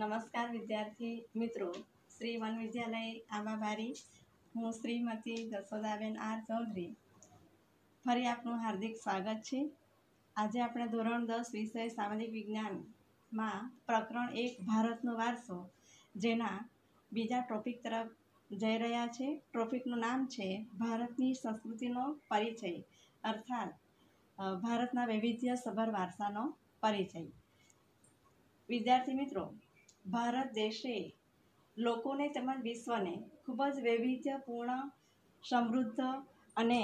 નમસ્કાર વિદ્યાર્થી મિત્રો શ્રી વન વિદ્યાલય આંબાબારી હું શ્રીમતી દશોદાબેન આર ચૌધરી ફરી આપનું હાર્દિક સ્વાગત છે આજે આપણે ધોરણ દસ વિષય સામાજિક વિજ્ઞાનમાં પ્રકરણ એક ભારતનો વારસો જેના બીજા ટોપિક તરફ જઈ રહ્યા છે ટોપિકનું નામ છે ભારતની સંસ્કૃતિનો પરિચય અર્થાત ભારતના વૈવિધ્યસભર વારસાનો પરિચય વિદ્યાર્થી મિત્રો ભારત દેશે લોકોને તેમજ વિશ્વને ખૂબ જ વૈવિધ્યપૂર્ણ સમૃદ્ધ અને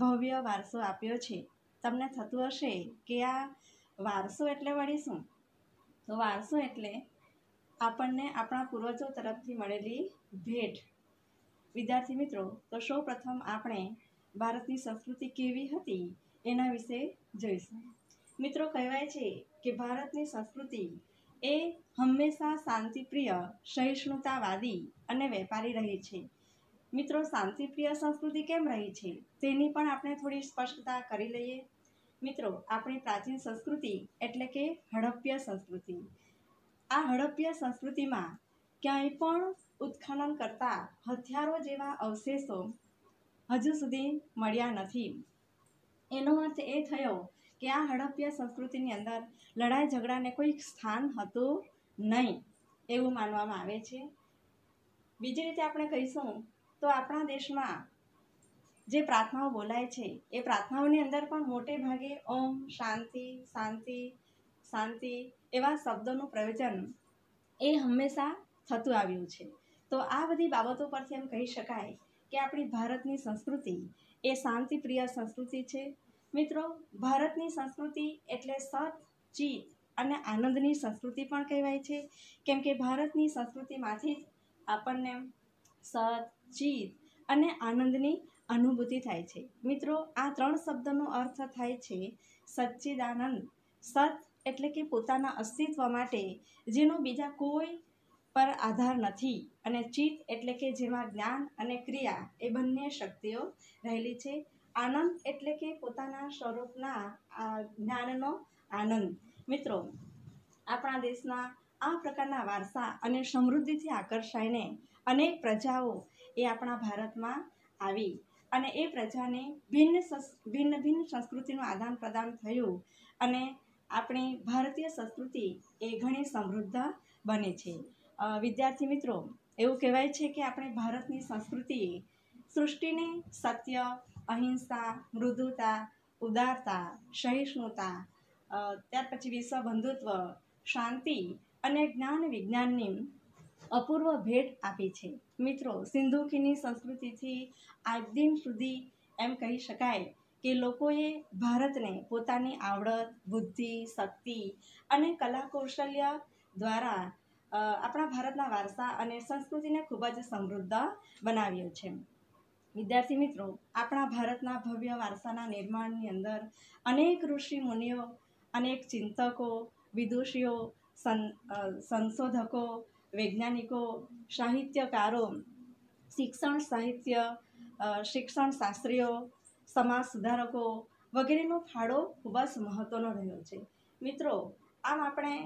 ભવ્ય વારસો આપ્યો છે તમને થતું હશે કે આ વારસો એટલે વળી શું તો વારસો એટલે આપણને આપણા પૂર્વજો તરફથી મળેલી ભેટ વિદ્યાર્થી મિત્રો તો સૌ પ્રથમ આપણે ભારતની સંસ્કૃતિ કેવી હતી એના વિશે જોઈશું મિત્રો કહેવાય છે કે ભારતની સંસ્કૃતિ એ હંમેશા શાંતિપ્રિય સહિષ્ણુતાવાદી અને વેપારી રહી છે મિત્રો શાંતિપ્રિય સંસ્કૃતિ કેમ રહી છે તેની પણ આપણે થોડી સ્પષ્ટતા કરી લઈએ મિત્રો આપણી પ્રાચીન સંસ્કૃતિ એટલે કે હડપ્ય સંસ્કૃતિ આ હડપ્ય સંસ્કૃતિમાં ક્યાંય પણ ઉત્ખનન કરતા હથિયારો જેવા અવશેષો હજુ સુધી મળ્યા નથી એનો અર્થ એ થયો ત્યાં હડપ્પિયા સંસ્કૃતિની અંદર લડાઈ ઝઘડાને કોઈ સ્થાન હતું નહીં એવું માનવામાં આવે છે બીજી રીતે આપણે કહીશું તો આપણા દેશમાં જે પ્રાર્થનાઓ બોલાય છે એ પ્રાર્થનાઓની અંદર પણ મોટે ભાગે ઓમ શાંતિ શાંતિ શાંતિ એવા શબ્દોનું પ્રયોજન એ હંમેશા થતું આવ્યું છે તો આ બધી બાબતો પરથી એમ કહી શકાય કે આપણી ભારતની સંસ્કૃતિ એ શાંતિપ્રિય સંસ્કૃતિ છે મિત્રો ભારતની સંસ્કૃતિ એટલે સત જીત અને આનંદની સંસ્કૃતિ પણ કહેવાય છે કેમ કે ભારતની સંસ્કૃતિમાંથી જ આપણને સત જીત અને આનંદની અનુભૂતિ થાય છે મિત્રો આ ત્રણ શબ્દનો અર્થ થાય છે સચ્ચિદાનંદ સત એટલે કે પોતાના અસ્તિત્વ માટે જેનો બીજા કોઈ પર આધાર નથી અને ચિત્ત એટલે કે જેમાં જ્ઞાન અને ક્રિયા એ બંને શક્તિઓ રહેલી છે આનંદ એટલે કે પોતાના સ્વરૂપના આ જ્ઞાનનો આનંદ મિત્રો આપણા દેશના આ પ્રકારના વારસા અને સમૃદ્ધિથી આકર્ષાઈને અનેક પ્રજાઓ એ આપણા ભારતમાં આવી અને એ પ્રજાને ભિન્ન ભિન્ન ભિન્ન સંસ્કૃતિનું આદાન પ્રદાન થયું અને આપણી ભારતીય સંસ્કૃતિ એ ઘણી સમૃદ્ધ બને છે વિદ્યાર્થી મિત્રો એવું કહેવાય છે કે આપણે ભારતની સંસ્કૃતિ સૃષ્ટિને સત્ય અહિંસા મૃદુતા ઉદારતા સહિષ્ણુતા ત્યાર પછી વિશ્વબંધુત્વ શાંતિ અને જ્ઞાન વિજ્ઞાનની અપૂર્વ ભેટ આપી છે મિત્રો સિંધુકીની સંસ્કૃતિથી આજ દિન સુધી એમ કહી શકાય કે લોકોએ ભારતને પોતાની આવડત બુદ્ધિ શક્તિ અને કલા કૌશલ્ય દ્વારા આપણા ભારતના વારસા અને સંસ્કૃતિને ખૂબ જ સમૃદ્ધ બનાવ્યો છે વિદ્યાર્થી મિત્રો આપણા ભારતના ભવ્ય વારસાના નિર્માણની અંદર અનેક ઋષિ મુનિઓ અનેક ચિંતકો વિદુષીઓ સંશોધકો વૈજ્ઞાનિકો સાહિત્યકારો શિક્ષણ સાહિત્ય શિક્ષણ શાસ્ત્રીઓ સમાજ સુધારકો વગેરેનો ફાળો ખૂબ જ મહત્ત્વનો રહ્યો છે મિત્રો આમ આપણે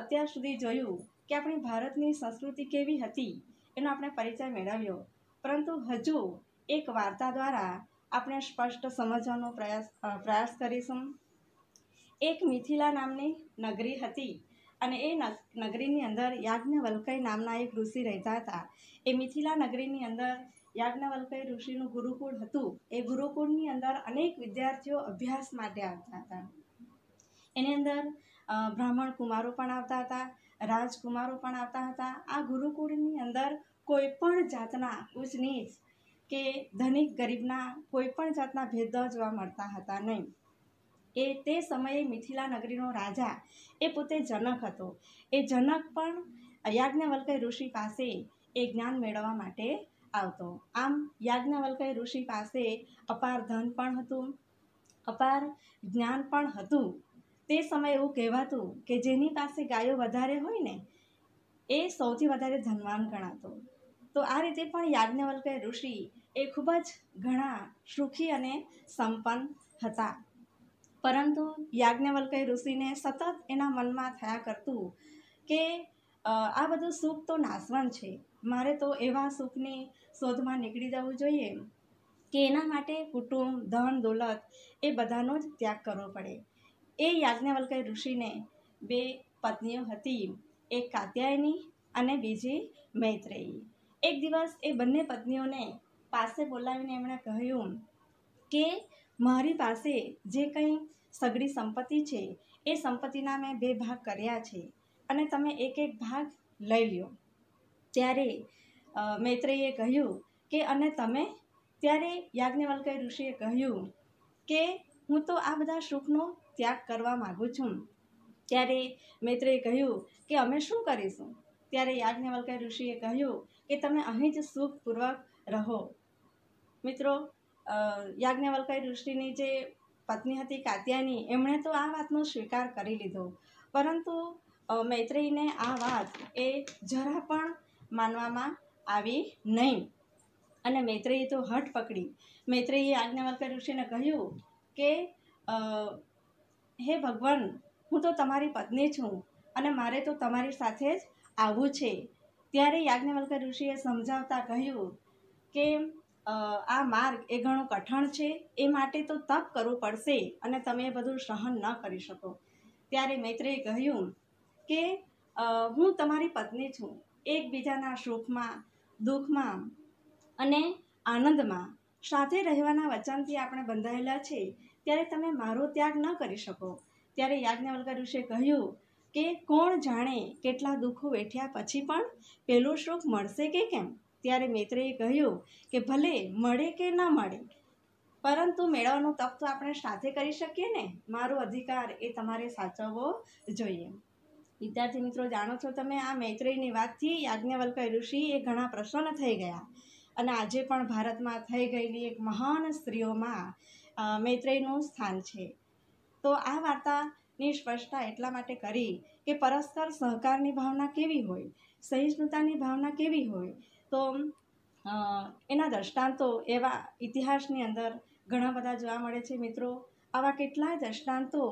અત્યાર સુધી જોયું કે આપણી ભારતની સંસ્કૃતિ કેવી હતી એનો આપણે પરિચય મેળવ્યો પરંતુ હજુ એક વાર્તા દ્વારા આપણે સ્પષ્ટ સમજવાનો પ્રયાસ પ્રયાસ કરીશું એક મિથિલા નામની નગરી હતી અને એ નગરીની અંદર યાજ્ઞવલ્કય નામના એક ઋષિ રહેતા હતા એ મિથિલા નગરીની અંદર યાજ્ઞવલ્કય ઋષિનું ગુરુકુળ હતું એ ગુરુકુળની અંદર અનેક વિદ્યાર્થીઓ અભ્યાસ માટે આવતા હતા એની અંદર બ્રાહ્મણ કુમારો પણ આવતા હતા રાજકુમારો પણ આવતા હતા આ ગુરુકુળની અંદર કોઈ પણ જાતના ઊંચ નીચ કે ધનિક ગરીબના કોઈ પણ જાતના ભેદભાવ જોવા મળતા હતા નહીં એ તે સમયે મિથિલા નગરીનો રાજા એ પોતે જનક હતો એ જનક પણ યાજ્ઞવલ્ક ઋષિ પાસે એ જ્ઞાન મેળવવા માટે આવતો આમ યાજ્ઞવલ્ક ઋષિ પાસે અપાર ધન પણ હતું અપાર જ્ઞાન પણ હતું તે સમયે એવું કહેવાતું કે જેની પાસે ગાયો વધારે હોય ને એ સૌથી વધારે ધનવાન ગણાતો તો આ રીતે પણ યાજ્ઞવલ્કે ઋષિ એ ખૂબ જ ઘણા સુખી અને સંપન્ન હતા પરંતુ યાજ્ઞવલ્કે ઋષિને સતત એના મનમાં થયા કરતું કે આ બધું સુખ તો નાશવન છે મારે તો એવા સુખની શોધમાં નીકળી જવું જોઈએ કે એના માટે કુટુંબ ધન દોલત એ બધાનો જ ત્યાગ કરવો પડે એ યાજ્ઞવલ્કે ઋષિને બે પત્નીઓ હતી એક કાત્યાયની અને બીજી મૈત્રેયી એક દિવસ એ બંને પત્નીઓને પાસે બોલાવીને એમણે કહ્યું કે મારી પાસે જે કંઈ સગડી સંપત્તિ છે એ સંપત્તિના મેં બે ભાગ કર્યા છે અને તમે એક એક ભાગ લઈ લ્યો ત્યારે મૈત્રેયે કહ્યું કે અને તમે ત્યારે યાજ્ઞવલ્ક ઋષિએ કહ્યું કે હું તો આ બધા સુખનો ત્યાગ કરવા માગું છું ત્યારે મૈત્રેયે કહ્યું કે અમે શું કરીશું ત્યારે યાજ્ઞવલ્કા ઋષિએ કહ્યું કે તમે અહીં જ સુખપૂર્વક રહો મિત્રો યાજ્ઞવલ્કા ઋષિની જે પત્ની હતી કાત્યાની એમણે તો આ વાતનો સ્વીકાર કરી લીધો પરંતુ મૈત્રેયીને આ વાત એ જરા પણ માનવામાં આવી નહીં અને મૈત્રેયી તો હટ પકડી મૈત્રેયીએ આજ્ઞાવલ્કા ઋષિને કહ્યું કે હે ભગવાન હું તો તમારી પત્ની છું અને મારે તો તમારી સાથે જ આવું છે ત્યારે યાજ્ઞવલ્ક ઋષિએ સમજાવતા કહ્યું કે આ માર્ગ એ ઘણો કઠણ છે એ માટે તો તપ કરવું પડશે અને તમે બધું સહન ન કરી શકો ત્યારે મૈત્રેએ કહ્યું કે હું તમારી પત્ની છું એકબીજાના સુખમાં દુઃખમાં અને આનંદમાં સાથે રહેવાના વચનથી આપણે બંધાયેલા છે ત્યારે તમે મારો ત્યાગ ન કરી શકો ત્યારે યાજ્ઞવલ્ક ઋષિએ કહ્યું કે કોણ જાણે કેટલા દુઃખો વેઠ્યા પછી પણ પહેલો શ્લોક મળશે કે કેમ ત્યારે મૈત્રેયે કહ્યું કે ભલે મળે કે ના મળે પરંતુ મેળવવાનું તપ તો આપણે સાથે કરી શકીએ ને મારો અધિકાર એ તમારે સાચવવો જોઈએ વિદ્યાર્થી મિત્રો જાણો છો તમે આ મૈત્રેયની વાતથી યાજ્ઞવલ્ક ઋષિ એ ઘણા પ્રસન્ન થઈ ગયા અને આજે પણ ભારતમાં થઈ ગયેલી એક મહાન સ્ત્રીઓમાં મૈત્રેયનું સ્થાન છે તો આ વાર્તા ની સ્પષ્ટતા એટલા માટે કરી કે પરસ્પર સહકારની ભાવના કેવી હોય સહિષ્ણુતાની ભાવના કેવી હોય તો એના દ્રષ્ટાંતો એવા ઇતિહાસની અંદર ઘણા બધા જોવા મળે છે મિત્રો આવા કેટલાય દ્રષ્ટાંતો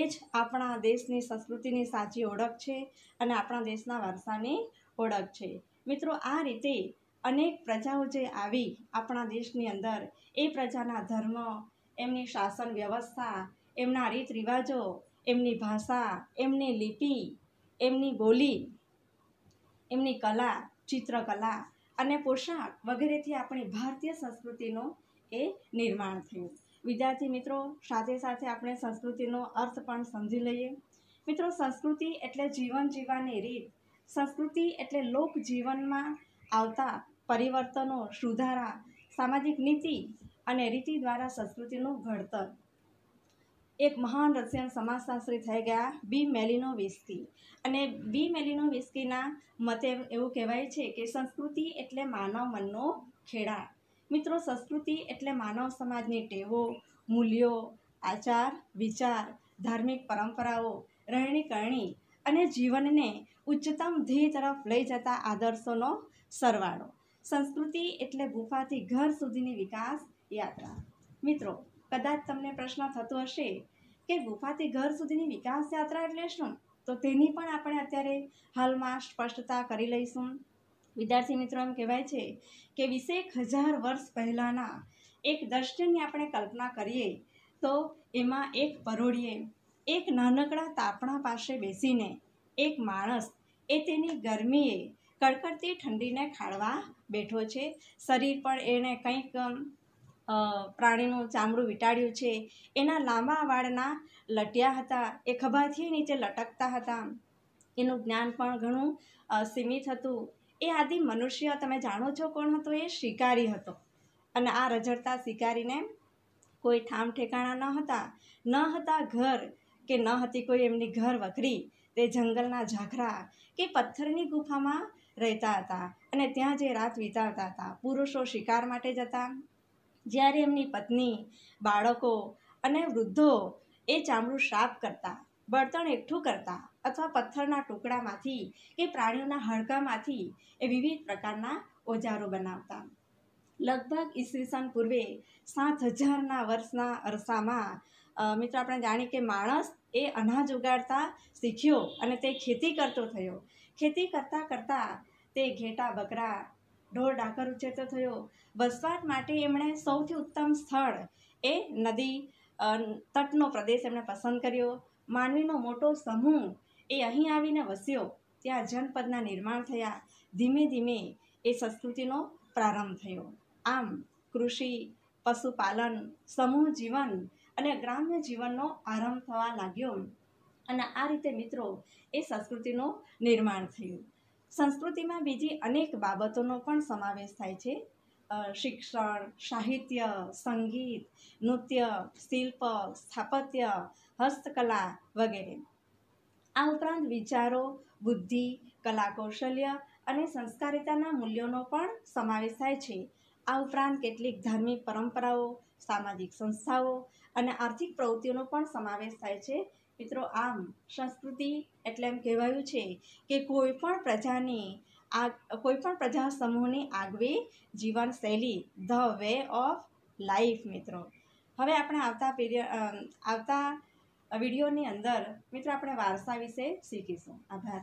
એ જ આપણા દેશની સંસ્કૃતિની સાચી ઓળખ છે અને આપણા દેશના વારસાની ઓળખ છે મિત્રો આ રીતે અનેક પ્રજાઓ જે આવી આપણા દેશની અંદર એ પ્રજાના ધર્મ એમની શાસન વ્યવસ્થા એમના રીત રિવાજો એમની ભાષા એમની લિપિ એમની બોલી એમની કલા ચિત્રકલા અને પોશાક વગેરેથી આપણી ભારતીય સંસ્કૃતિનો એ નિર્માણ થયું વિદ્યાર્થી મિત્રો સાથે સાથે આપણે સંસ્કૃતિનો અર્થ પણ સમજી લઈએ મિત્રો સંસ્કૃતિ એટલે જીવન જીવવાની રીત સંસ્કૃતિ એટલે લોક જીવનમાં આવતા પરિવર્તનો સુધારા સામાજિક નીતિ અને રીતિ દ્વારા સંસ્કૃતિનું ઘડતર એક મહાન રશિયન સમાજશાસ્ત્રી થઈ ગયા બી મેલિનો વિસ્કી અને બી મેલિનો વિસ્કીના મતે એવું કહેવાય છે કે સંસ્કૃતિ એટલે માનવ મનનો ખેડા મિત્રો સંસ્કૃતિ એટલે માનવ સમાજની ટેવો મૂલ્યો આચાર વિચાર ધાર્મિક પરંપરાઓ રહેણી કરણી અને જીવનને ઉચ્ચતમ ધ્યેય તરફ લઈ જતા આદર્શોનો સરવાળો સંસ્કૃતિ એટલે ગુફાથી ઘર સુધીની વિકાસ યાત્રા મિત્રો કદાચ તમને પ્રશ્ન થતો હશે કે ગુફાથી ઘર સુધીની વિકાસ યાત્રા એટલે શું તો તેની પણ આપણે અત્યારે હાલમાં સ્પષ્ટતા કરી લઈશું વિદ્યાર્થી મિત્રો એમ કહેવાય છે કે વીસેક હજાર વર્ષ પહેલાંના એક દર્શનની આપણે કલ્પના કરીએ તો એમાં એક પરોળીએ એક નાનકડા તાપણા પાસે બેસીને એક માણસ એ તેની ગરમીએ કડકડતી ઠંડીને ખાળવા બેઠો છે શરીર પણ એને કંઈક પ્રાણીનું ચામડું વીંટાળ્યું છે એના લાંબા વાળના લટિયા હતા એ ખભાથી નીચે લટકતા હતા એનું જ્ઞાન પણ ઘણું સીમિત હતું એ આદિ મનુષ્ય તમે જાણો છો કોણ હતો એ શિકારી હતો અને આ રજડતા શિકારીને કોઈ ઠામ ઠેકાણા ન હતા ન હતા ઘર કે ન હતી કોઈ એમની ઘર વકરી તે જંગલના ઝાખરા કે પથ્થરની ગુફામાં રહેતા હતા અને ત્યાં જે રાત વિતાવતા હતા પુરુષો શિકાર માટે જતા જ્યારે એમની પત્ની બાળકો અને વૃદ્ધો એ ચામડું સાફ કરતા બળતણ એકઠું કરતા અથવા પથ્થરના ટુકડામાંથી કે પ્રાણીઓના હાડકામાંથી એ વિવિધ પ્રકારના ઓજારો બનાવતા લગભગ ઈસવીસન પૂર્વે સાત હજારના વર્ષના અરસામાં મિત્રો આપણે જાણીએ કે માણસ એ અનાજ ઉગાડતા શીખ્યો અને તે ખેતી કરતો થયો ખેતી કરતાં કરતાં તે ઘેટા બકરા ઢોર ડાકર ઉછેરતો થયો વસવાટ માટે એમણે સૌથી ઉત્તમ સ્થળ એ નદી તટનો પ્રદેશ એમણે પસંદ કર્યો માનવીનો મોટો સમૂહ એ અહીં આવીને વસ્યો ત્યાં જનપદના નિર્માણ થયા ધીમે ધીમે એ સંસ્કૃતિનો પ્રારંભ થયો આમ કૃષિ પશુપાલન સમૂહ જીવન અને ગ્રામ્ય જીવનનો આરંભ થવા લાગ્યો અને આ રીતે મિત્રો એ સંસ્કૃતિનું નિર્માણ થયું સંસ્કૃતિમાં બીજી અનેક બાબતોનો પણ સમાવેશ થાય છે શિક્ષણ સાહિત્ય સંગીત નૃત્ય શિલ્પ સ્થાપત્ય હસ્તકલા વગેરે આ ઉપરાંત વિચારો બુદ્ધિ કલા કૌશલ્ય અને સંસ્કારિતાના મૂલ્યોનો પણ સમાવેશ થાય છે આ ઉપરાંત કેટલીક ધાર્મિક પરંપરાઓ સામાજિક સંસ્થાઓ અને આર્થિક પ્રવૃત્તિઓનો પણ સમાવેશ થાય છે મિત્રો આમ સંસ્કૃતિ એટલે એમ કહેવાયું છે કે કોઈ પણ પ્રજાને આ કોઈ પણ પ્રજા સમૂહની આગવી જીવનશૈલી ધ વે ઓફ લાઈફ મિત્રો હવે આપણે આવતા પીરિયડ આવતા વિડીયોની અંદર મિત્રો આપણે વારસા વિશે શીખીશું આભાર